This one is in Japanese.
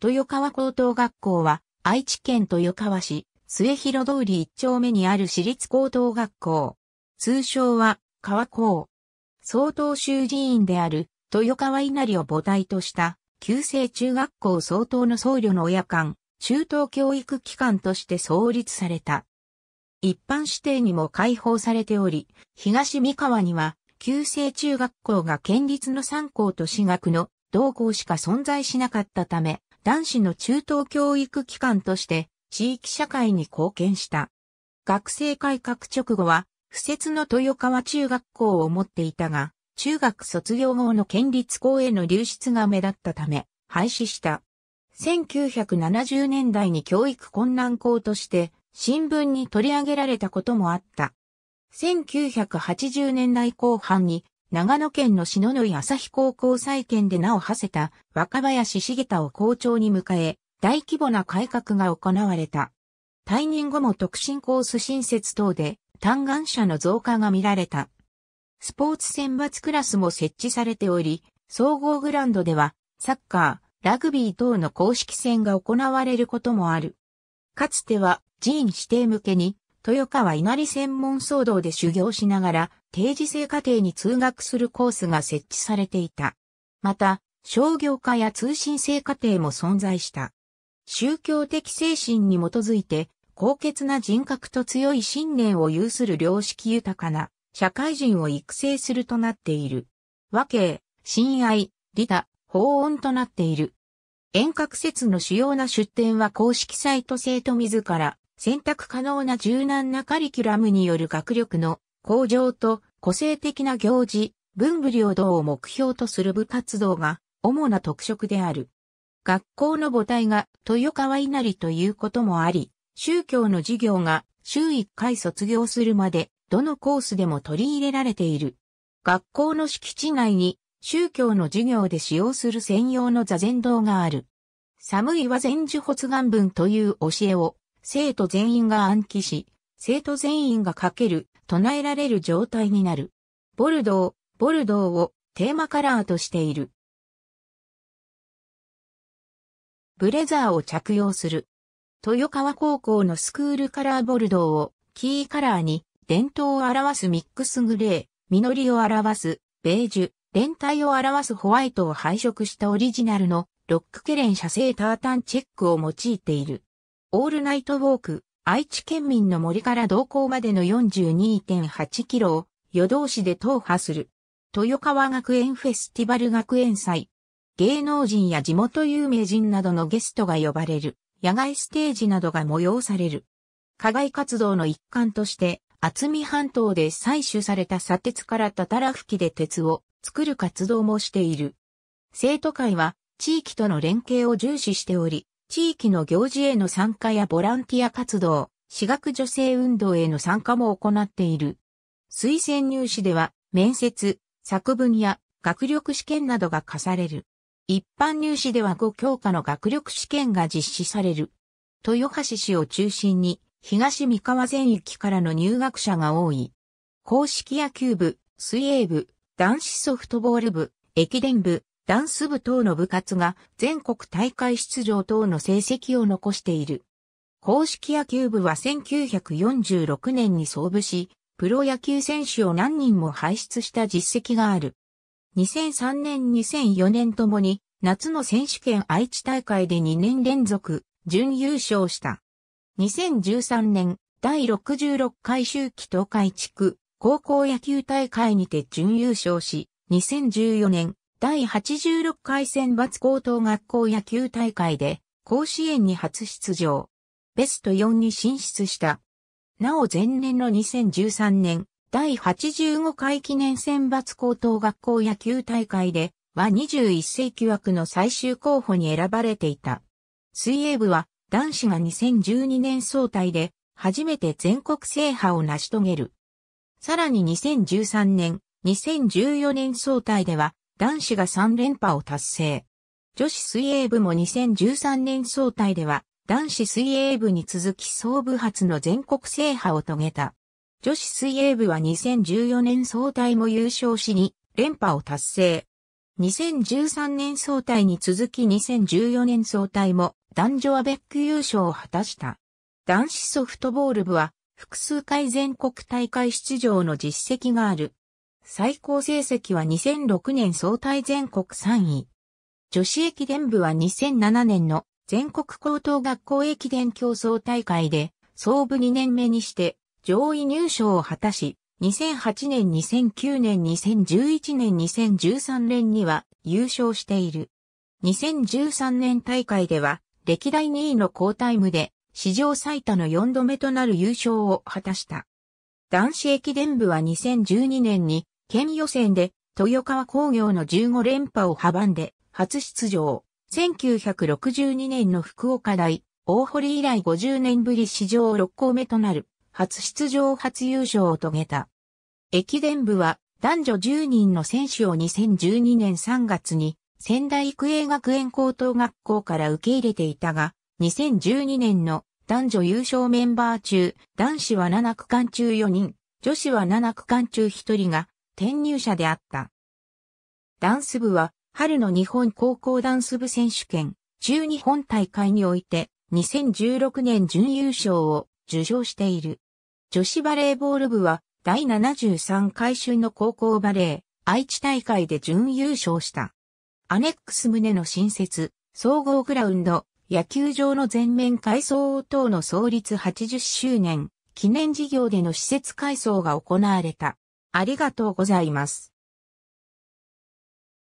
豊川高等学校は、愛知県豊川市、末広通り一丁目にある私立高等学校。通称は、川高。総統州寺院である、豊川稲荷を母体とした、旧制中学校総統の僧侶の親間、中等教育機関として創立された。一般指定にも開放されており、東三河には、旧制中学校が県立の三校と私学の同校しか存在しなかったため、男子の中等教育機関として地域社会に貢献した。学生改革直後は、不設の豊川中学校を持っていたが、中学卒業後の県立校への流出が目立ったため、廃止した。1970年代に教育困難校として新聞に取り上げられたこともあった。1980年代後半に長野県の篠ノ井日高校再建で名を馳せた若林茂太を校長に迎え、大規模な改革が行われた。退任後も特進コース新設等で、単眼者の増加が見られた。スポーツ選抜クラスも設置されており、総合グランドでは、サッカー、ラグビー等の公式戦が行われることもある。かつては、寺院指定向けに、豊川稲荷専門騒動で修行しながら、定時制課程に通学するコースが設置されていた。また、商業化や通信制課程も存在した。宗教的精神に基づいて、高潔な人格と強い信念を有する良識豊かな社会人を育成するとなっている。和敬、親愛、利他、法恩となっている。遠隔説の主要な出典は公式サイト生徒自ら選択可能な柔軟なカリキュラムによる学力の向上と個性的な行事、文武両道を目標とする部活動が主な特色である。学校の母体が豊川稲荷ということもあり、宗教の授業が週1回卒業するまでどのコースでも取り入れられている。学校の敷地内に宗教の授業で使用する専用の座禅堂がある。寒いは禅樹発願文という教えを生徒全員が暗記し、生徒全員が書ける唱えられる状態になる。ボルドー、ボルドーをテーマカラーとしている。ブレザーを着用する。豊川高校のスクールカラーボルドーをキーカラーに伝統を表すミックスグレー、実りを表すベージュ、連帯を表すホワイトを配色したオリジナルのロックケレン社製タータンチェックを用いている。オールナイトウォーク、愛知県民の森から同行までの42.8キロを夜通しで踏破する。豊川学園フェスティバル学園祭。芸能人や地元有名人などのゲストが呼ばれる。野外ステージなどが催される。課外活動の一環として、厚見半島で採取された砂鉄からたたら吹きで鉄を作る活動もしている。生徒会は地域との連携を重視しており、地域の行事への参加やボランティア活動、私学女性運動への参加も行っている。推薦入試では、面接、作文や学力試験などが課される。一般入試では5教科の学力試験が実施される。豊橋市を中心に、東三河全域からの入学者が多い。公式野球部、水泳部、男子ソフトボール部、駅伝部、ダンス部等の部活が全国大会出場等の成績を残している。公式野球部は1946年に創部し、プロ野球選手を何人も輩出した実績がある。2003年2004年ともに夏の選手権愛知大会で2年連続準優勝した。2013年第66回周期東海地区高校野球大会にて準優勝し、2014年第86回選抜高等学校野球大会で甲子園に初出場。ベスト4に進出した。なお前年の2013年、第85回記念選抜高等学校野球大会では21世紀枠の最終候補に選ばれていた。水泳部は男子が2012年総体で初めて全国制覇を成し遂げる。さらに2013年、2014年総体では男子が3連覇を達成。女子水泳部も2013年総体では、男子水泳部に続き総部発の全国制覇を遂げた。女子水泳部は2014年総体も優勝しに連覇を達成。2013年総体に続き2014年総体も男女アベック優勝を果たした。男子ソフトボール部は複数回全国大会出場の実績がある最高成績は2006年総体全国3位。女子駅伝部は2007年の全国高等学校駅伝競争大会で総部2年目にして上位入賞を果たし、2008年、2009年、2011年、2013年には優勝している。2013年大会では歴代2位の好タイムで史上最多の4度目となる優勝を果たした。男子駅伝部は2012年に県予選で豊川工業の15連覇を阻んで初出場。1962年の福岡大、大堀以来50年ぶり史上6校目となる初出場初優勝を遂げた。駅伝部は男女10人の選手を2012年3月に仙台育英学園高等学校から受け入れていたが、2012年の男女優勝メンバー中、男子は7区間中4人、女子は7区間中1人が転入者であった。ダンス部は、春の日本高校ダンス部選手権、中日本大会において、2016年準優勝を受賞している。女子バレーボール部は、第73回春の高校バレー、愛知大会で準優勝した。アネックス胸の新設、総合グラウンド、野球場の全面改装等の創立80周年、記念事業での施設改装が行われた。ありがとうございます。